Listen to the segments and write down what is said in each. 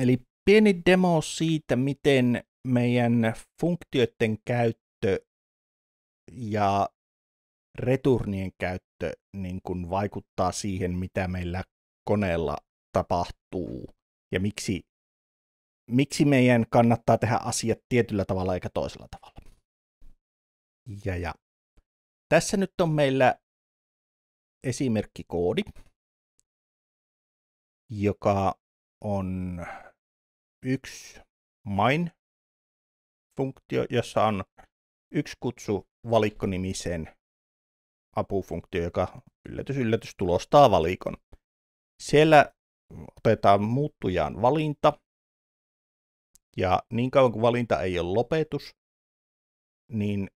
Eli pieni demo siitä, miten meidän funktioiden käyttö ja returnien käyttö niin kuin vaikuttaa siihen, mitä meillä koneella tapahtuu ja miksi, miksi meidän kannattaa tehdä asiat tietyllä tavalla eikä toisella tavalla. Ja, ja. Tässä nyt on meillä esimerkkikoodi, joka on yksi main funktio, jossa on yksi kutsu valikkonimisen apufunktio, joka yllätys yllätys tulostaa valikon. Siellä otetaan muuttujaan valinta, ja niin kauan kuin valinta ei ole lopetus, niin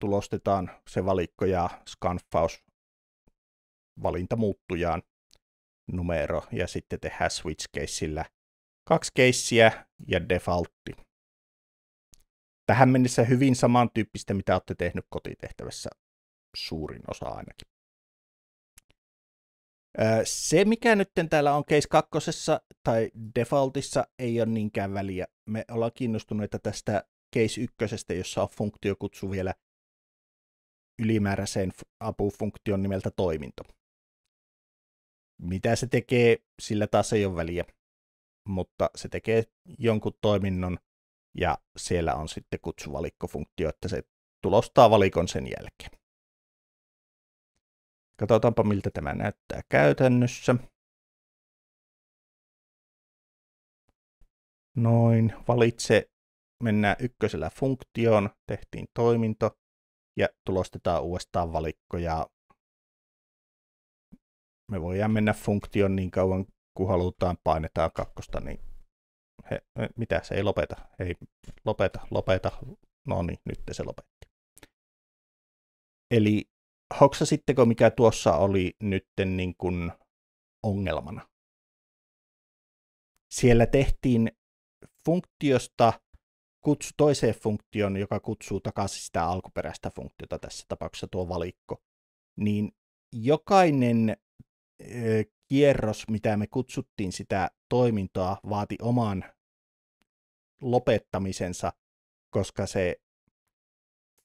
tulostetaan se valikko ja skanffaus valinta muuttujaan numero ja sitten tehdään switch caseillä Kaksi keissiä ja defaultti. Tähän mennessä hyvin samantyyppistä, mitä olette tehnyt kotitehtävässä suurin osa ainakin. Se, mikä nyt täällä on case kakkosessa tai defaultissa, ei ole niinkään väliä. Me ollaan kiinnostuneita tästä case ykkösestä, jossa on funktiokutsu vielä ylimääräiseen apufunktion nimeltä toiminto. Mitä se tekee, sillä taas ei ole väliä mutta se tekee jonkun toiminnon ja siellä on sitten kutsuvalikkofunktio, että se tulostaa valikon sen jälkeen. Katsotaanpa, miltä tämä näyttää käytännössä. Noin, valitse, mennään ykkösellä funktioon, tehtiin toiminto ja tulostetaan uudestaan valikko ja me voidaan mennä funktion niin kauan kun halutaan painetaan kakkosta, niin he, he, mitä se ei lopeta. Ei lopeta, lopeta. No niin, nyt se lopetti. Eli hoksasitteko, mikä tuossa oli nytten niin kuin ongelmana? Siellä tehtiin funktiosta kutsu toiseen funktioon, joka kutsuu takaisin sitä alkuperäistä funktiota, tässä tapauksessa tuo valikko, niin jokainen kierros, mitä me kutsuttiin sitä toimintaa, vaati oman lopettamisensa, koska se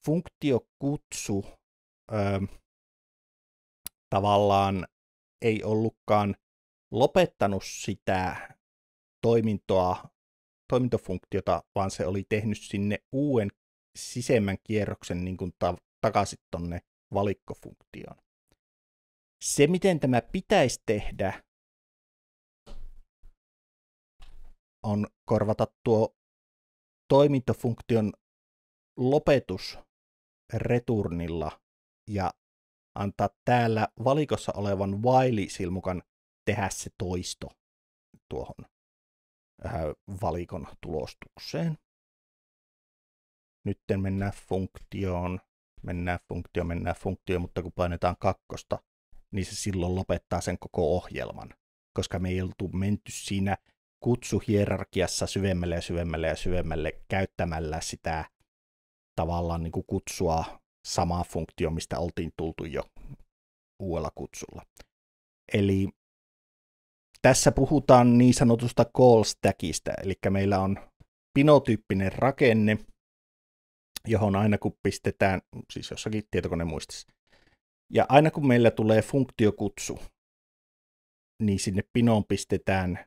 funktiokutsu ö, tavallaan ei ollutkaan lopettanut sitä toimintoa, toimintofunktiota, vaan se oli tehnyt sinne uuden sisemmän kierroksen niin kuin ta- takaisin tuonne valikkofunktioon se, miten tämä pitäisi tehdä, on korvata tuo toimintafunktion lopetus returnilla ja antaa täällä valikossa olevan while-silmukan tehdä se toisto tuohon äh, valikon tulostukseen. Nyt mennään funktioon, mennään funktioon, mennään funktioon, mutta kun painetaan kakkosta, niin se silloin lopettaa sen koko ohjelman, koska me ei oltu menty siinä kutsuhierarkiassa syvemmälle ja syvemmälle ja syvemmälle käyttämällä sitä tavallaan niin kuin kutsua samaa funktio, mistä oltiin tultu jo uudella kutsulla. Eli tässä puhutaan niin sanotusta call stackista, eli meillä on pinotyyppinen rakenne, johon aina kun pistetään, siis jossakin tietokonemuistissa, ja aina kun meillä tulee funktiokutsu, niin sinne pinoon pistetään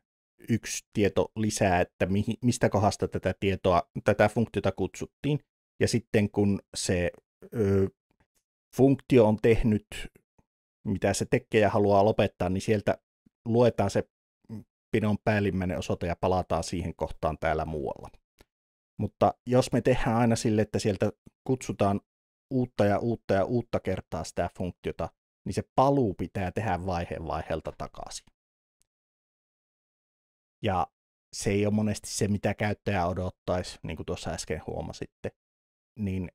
yksi tieto lisää, että mistä kohdasta tätä tietoa, tätä funktiota kutsuttiin. Ja sitten kun se ö, funktio on tehnyt, mitä se tekee ja haluaa lopettaa, niin sieltä luetaan se pinon päällimmäinen osoite ja palataan siihen kohtaan täällä muualla. Mutta jos me tehdään aina sille, että sieltä kutsutaan uutta ja uutta ja uutta kertaa sitä funktiota, niin se paluu pitää tehdä vaiheen vaiheelta takaisin. Ja se ei ole monesti se, mitä käyttäjä odottaisi, niin kuin tuossa äsken huomasitte, niin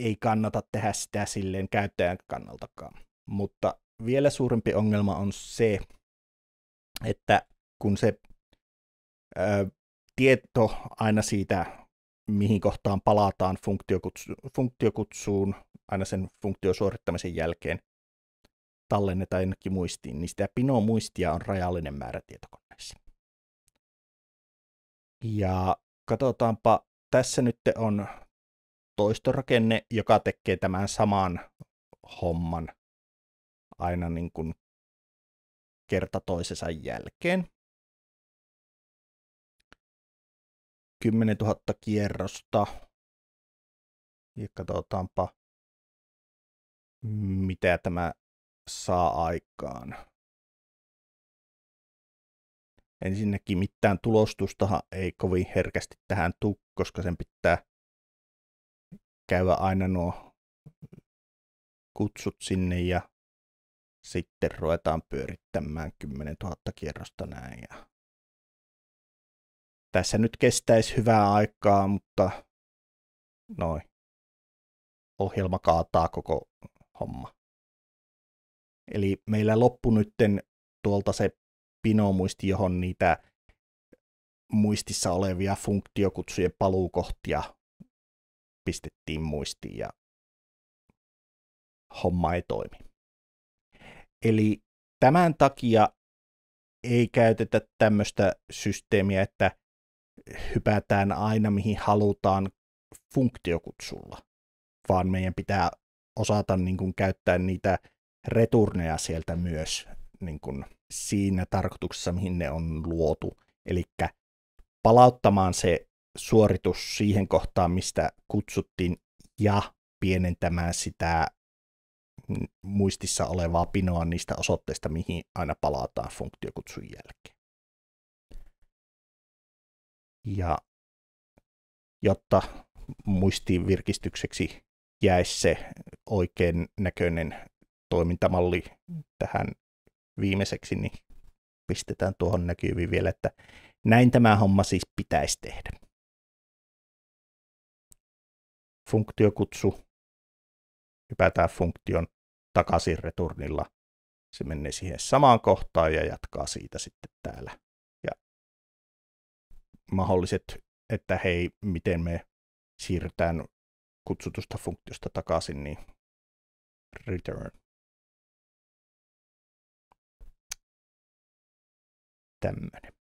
ei kannata tehdä sitä silleen käyttäjän kannaltakaan. Mutta vielä suurempi ongelma on se, että kun se ö, tieto aina siitä mihin kohtaan palataan funktiokutsu, funktiokutsuun aina sen funktion suorittamisen jälkeen tallennetaan jonnekin muistiin, niin sitä pinoa muistia on rajallinen määrä tietokoneessa. Ja katsotaanpa, tässä nyt on toistorakenne, joka tekee tämän saman homman aina niin kuin kerta toisensa jälkeen. 10 000 kierrosta. Ja katsotaanpa, mitä tämä saa aikaan. Ensinnäkin mitään tulostustahan ei kovin herkästi tähän tuu, koska sen pitää käydä aina nuo kutsut sinne ja sitten ruvetaan pyörittämään 10 000 kierrosta näin ja tässä nyt kestäisi hyvää aikaa, mutta noin. Ohjelma kaataa koko homma. Eli meillä loppu nytten tuolta se pinomuisti, johon niitä muistissa olevia funktiokutsujen paluukohtia pistettiin muistiin ja homma ei toimi. Eli tämän takia ei käytetä tämmöistä systeemiä, että hypätään aina mihin halutaan funktiokutsulla, vaan meidän pitää osata niin kuin, käyttää niitä returneja sieltä myös niin kuin, siinä tarkoituksessa, mihin ne on luotu. Eli palauttamaan se suoritus siihen kohtaan, mistä kutsuttiin, ja pienentämään sitä muistissa olevaa pinoa niistä osoitteista, mihin aina palataan funktiokutsun jälkeen. Ja jotta muistiin virkistykseksi jäisi se oikein näköinen toimintamalli tähän viimeiseksi, niin pistetään tuohon näkyviin vielä, että näin tämä homma siis pitäisi tehdä. Funktiokutsu, hypätään funktion takaisin returnilla. Se menee siihen samaan kohtaan ja jatkaa siitä sitten täällä mahdolliset, että hei, miten me siirrytään kutsutusta funktiosta takaisin, niin return. Tämmöinen.